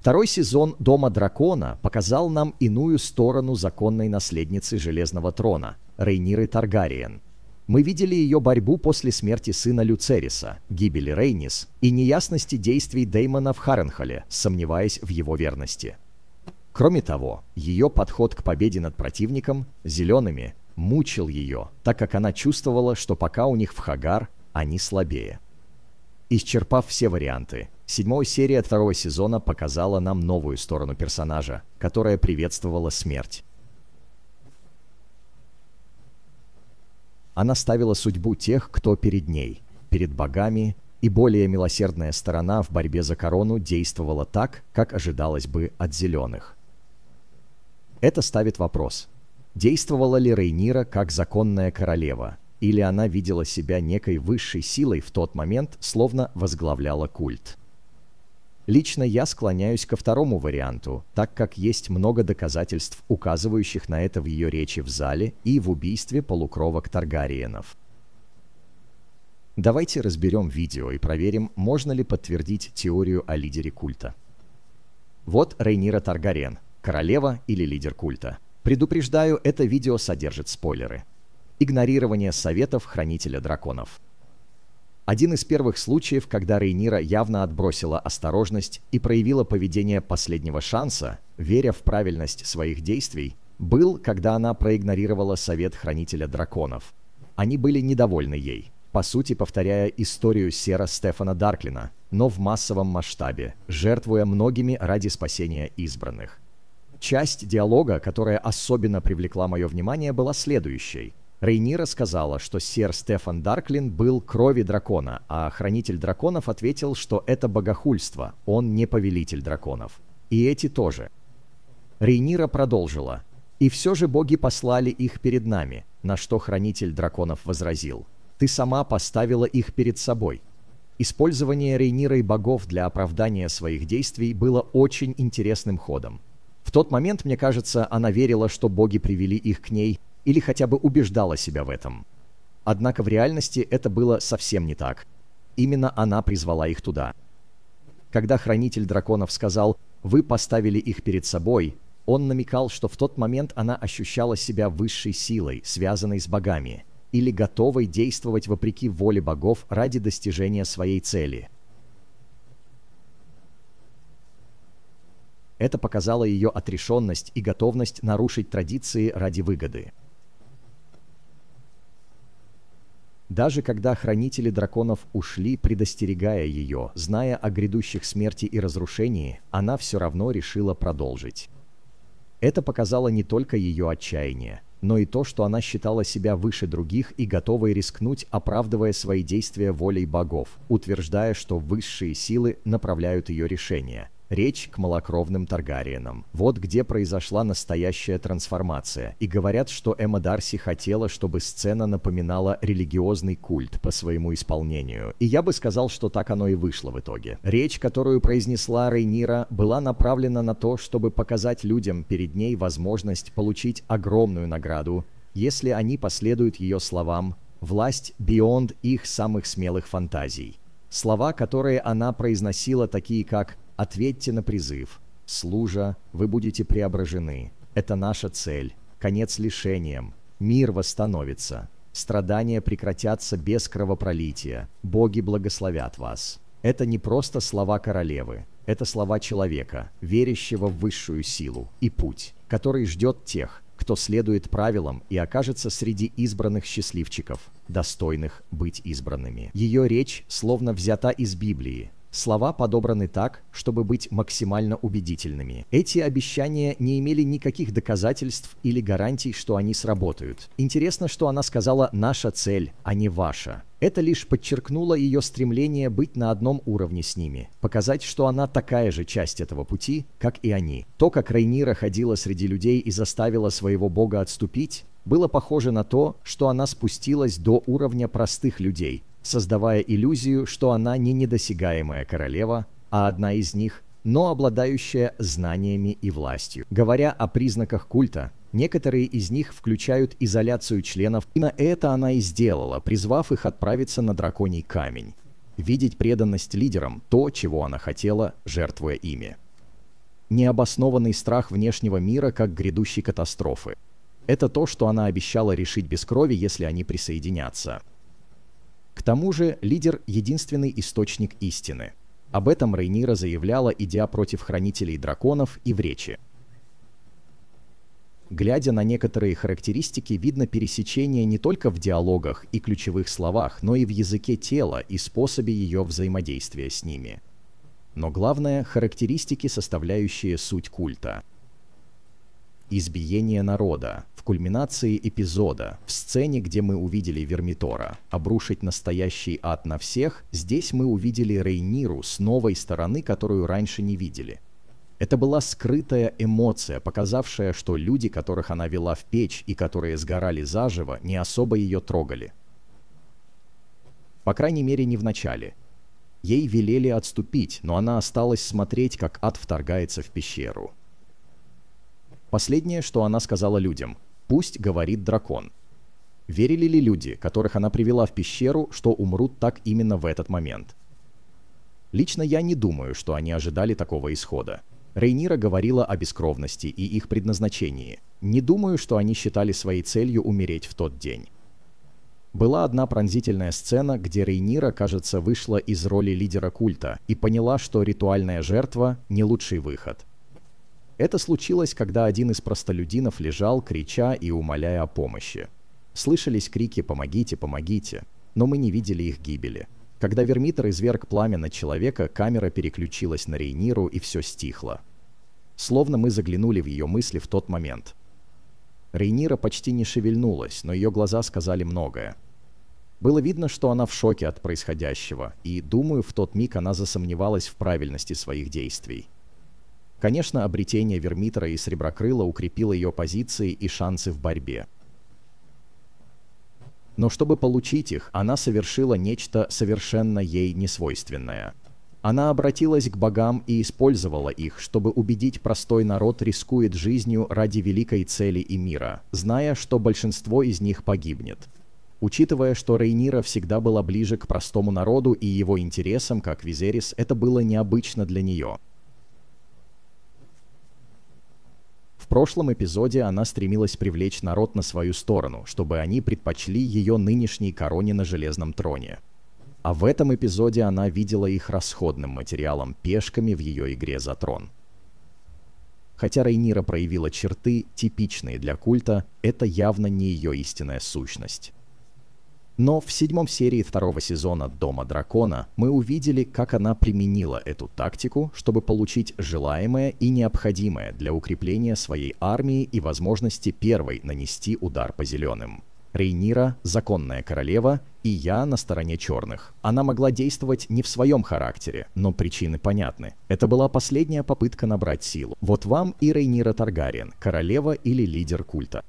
Второй сезон «Дома дракона» показал нам иную сторону законной наследницы Железного трона – Рейниры Таргариен. Мы видели ее борьбу после смерти сына Люцериса, гибели Рейнис и неясности действий Деймона в Харенхоле, сомневаясь в его верности. Кроме того, ее подход к победе над противником, зелеными, мучил ее, так как она чувствовала, что пока у них в Хагар, они слабее. Исчерпав все варианты, Седьмая серия второго сезона показала нам новую сторону персонажа, которая приветствовала смерть. Она ставила судьбу тех, кто перед ней, перед богами, и более милосердная сторона в борьбе за корону действовала так, как ожидалось бы от зеленых. Это ставит вопрос, действовала ли Рейнира как законная королева, или она видела себя некой высшей силой в тот момент, словно возглавляла культ. Лично я склоняюсь ко второму варианту, так как есть много доказательств, указывающих на это в ее речи в зале и в убийстве полукровок Таргариенов. Давайте разберем видео и проверим, можно ли подтвердить теорию о лидере культа. Вот Рейнира Таргариен, королева или лидер культа. Предупреждаю, это видео содержит спойлеры. Игнорирование советов Хранителя Драконов. Один из первых случаев, когда Рейнира явно отбросила осторожность и проявила поведение последнего шанса, веря в правильность своих действий, был, когда она проигнорировала совет Хранителя Драконов. Они были недовольны ей, по сути повторяя историю Сера Стефана Дарклина, но в массовом масштабе, жертвуя многими ради спасения избранных. Часть диалога, которая особенно привлекла мое внимание, была следующей – Рейнира сказала, что сер Стефан Дарклин был крови дракона, а хранитель драконов ответил, что это богохульство, он не повелитель драконов. И эти тоже. Рейнира продолжила. «И все же боги послали их перед нами», на что хранитель драконов возразил. «Ты сама поставила их перед собой». Использование Рейнирой богов для оправдания своих действий было очень интересным ходом. В тот момент, мне кажется, она верила, что боги привели их к ней, или хотя бы убеждала себя в этом. Однако в реальности это было совсем не так. Именно она призвала их туда. Когда хранитель драконов сказал «Вы поставили их перед собой», он намекал, что в тот момент она ощущала себя высшей силой, связанной с богами, или готовой действовать вопреки воле богов ради достижения своей цели. Это показало ее отрешенность и готовность нарушить традиции ради выгоды. даже когда хранители драконов ушли, предостерегая ее, зная о грядущих смерти и разрушении, она все равно решила продолжить. Это показало не только ее отчаяние, но и то, что она считала себя выше других и готовой рискнуть, оправдывая свои действия волей богов, утверждая, что высшие силы направляют ее решение. Речь к малокровным Таргариенам. Вот где произошла настоящая трансформация. И говорят, что Эмма Дарси хотела, чтобы сцена напоминала религиозный культ по своему исполнению. И я бы сказал, что так оно и вышло в итоге. Речь, которую произнесла Рейнира, была направлена на то, чтобы показать людям перед ней возможность получить огромную награду, если они последуют ее словам «власть beyond их самых смелых фантазий». Слова, которые она произносила, такие как Ответьте на призыв. Служа, вы будете преображены. Это наша цель. Конец лишениям. Мир восстановится. Страдания прекратятся без кровопролития. Боги благословят вас. Это не просто слова королевы. Это слова человека, верящего в высшую силу и путь, который ждет тех, кто следует правилам и окажется среди избранных счастливчиков, достойных быть избранными. Ее речь словно взята из Библии, Слова подобраны так, чтобы быть максимально убедительными. Эти обещания не имели никаких доказательств или гарантий, что они сработают. Интересно, что она сказала «наша цель», а не «ваша». Это лишь подчеркнуло ее стремление быть на одном уровне с ними, показать, что она такая же часть этого пути, как и они. То, как Рейнира ходила среди людей и заставила своего бога отступить, было похоже на то, что она спустилась до уровня простых людей, создавая иллюзию, что она не недосягаемая королева, а одна из них, но обладающая знаниями и властью. Говоря о признаках культа, некоторые из них включают изоляцию членов. Именно это она и сделала, призвав их отправиться на драконий камень. Видеть преданность лидерам – то, чего она хотела, жертвуя ими. Необоснованный страх внешнего мира как грядущей катастрофы. Это то, что она обещала решить без крови, если они присоединятся. К тому же лидер – единственный источник истины. Об этом Рейнира заявляла, идя против хранителей драконов и в речи. Глядя на некоторые характеристики, видно пересечение не только в диалогах и ключевых словах, но и в языке тела и способе ее взаимодействия с ними. Но главное – характеристики, составляющие суть культа – избиение народа, в кульминации эпизода, в сцене, где мы увидели Вермитора, обрушить настоящий ад на всех, здесь мы увидели Рейниру с новой стороны, которую раньше не видели. Это была скрытая эмоция, показавшая, что люди, которых она вела в печь и которые сгорали заживо, не особо ее трогали. По крайней мере, не в начале. Ей велели отступить, но она осталась смотреть, как ад вторгается в пещеру, Последнее, что она сказала людям. «Пусть говорит дракон». Верили ли люди, которых она привела в пещеру, что умрут так именно в этот момент? Лично я не думаю, что они ожидали такого исхода. Рейнира говорила о бескровности и их предназначении. Не думаю, что они считали своей целью умереть в тот день. Была одна пронзительная сцена, где Рейнира, кажется, вышла из роли лидера культа и поняла, что ритуальная жертва – не лучший выход – это случилось, когда один из простолюдинов лежал, крича и умоляя о помощи. Слышались крики «помогите, помогите», но мы не видели их гибели. Когда Вермитер изверг пламя на человека, камера переключилась на Рейниру и все стихло. Словно мы заглянули в ее мысли в тот момент. Рейнира почти не шевельнулась, но ее глаза сказали многое. Было видно, что она в шоке от происходящего, и, думаю, в тот миг она засомневалась в правильности своих действий. Конечно, обретение Вермитера и Среброкрыла укрепило ее позиции и шансы в борьбе. Но чтобы получить их, она совершила нечто совершенно ей несвойственное. Она обратилась к богам и использовала их, чтобы убедить простой народ рискует жизнью ради великой цели и мира, зная, что большинство из них погибнет. Учитывая, что Рейнира всегда была ближе к простому народу и его интересам, как Визерис, это было необычно для нее – прошлом эпизоде она стремилась привлечь народ на свою сторону, чтобы они предпочли ее нынешней короне на железном троне. А в этом эпизоде она видела их расходным материалом пешками в ее игре за трон. Хотя Рейнира проявила черты, типичные для культа, это явно не ее истинная сущность. Но в седьмом серии второго сезона «Дома дракона» мы увидели, как она применила эту тактику, чтобы получить желаемое и необходимое для укрепления своей армии и возможности первой нанести удар по зеленым. Рейнира – законная королева, и я на стороне черных. Она могла действовать не в своем характере, но причины понятны. Это была последняя попытка набрать силу. Вот вам и Рейнира Таргариен, королева или лидер культа.